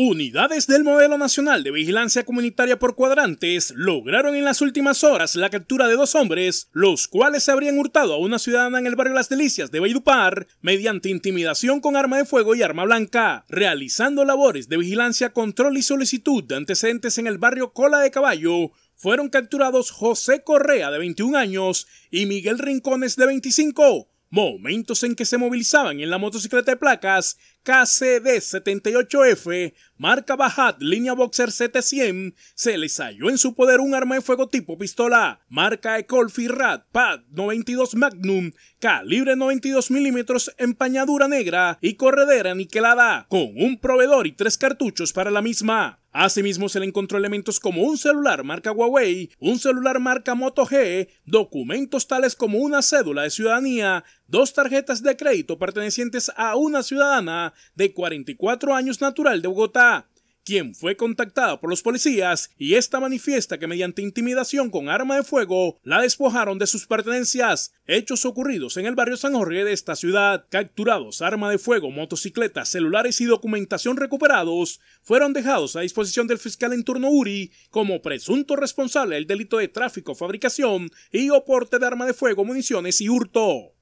Unidades del Modelo Nacional de Vigilancia Comunitaria por Cuadrantes lograron en las últimas horas la captura de dos hombres, los cuales se habrían hurtado a una ciudadana en el barrio Las Delicias de Baidupar mediante intimidación con arma de fuego y arma blanca, realizando labores de vigilancia, control y solicitud de antecedentes en el barrio Cola de Caballo, fueron capturados José Correa de 21 años y Miguel Rincones de 25, momentos en que se movilizaban en la motocicleta de placas KCD-78F marca Bajat, línea Boxer 700, se le halló en su poder un arma de fuego tipo pistola, marca Ecolfi Rat Pad 92 Magnum, calibre 92 milímetros, empañadura negra y corredera aniquilada, con un proveedor y tres cartuchos para la misma. Asimismo, se le encontró elementos como un celular marca Huawei, un celular marca Moto G, documentos tales como una cédula de ciudadanía, dos tarjetas de crédito pertenecientes a una ciudadana de 44 años natural de Bogotá, quien fue contactada por los policías y esta manifiesta que mediante intimidación con arma de fuego la despojaron de sus pertenencias, hechos ocurridos en el barrio San Jorge de esta ciudad. Capturados, arma de fuego, motocicletas, celulares y documentación recuperados fueron dejados a disposición del fiscal en turno Uri como presunto responsable del delito de tráfico, fabricación y oporte de arma de fuego, municiones y hurto.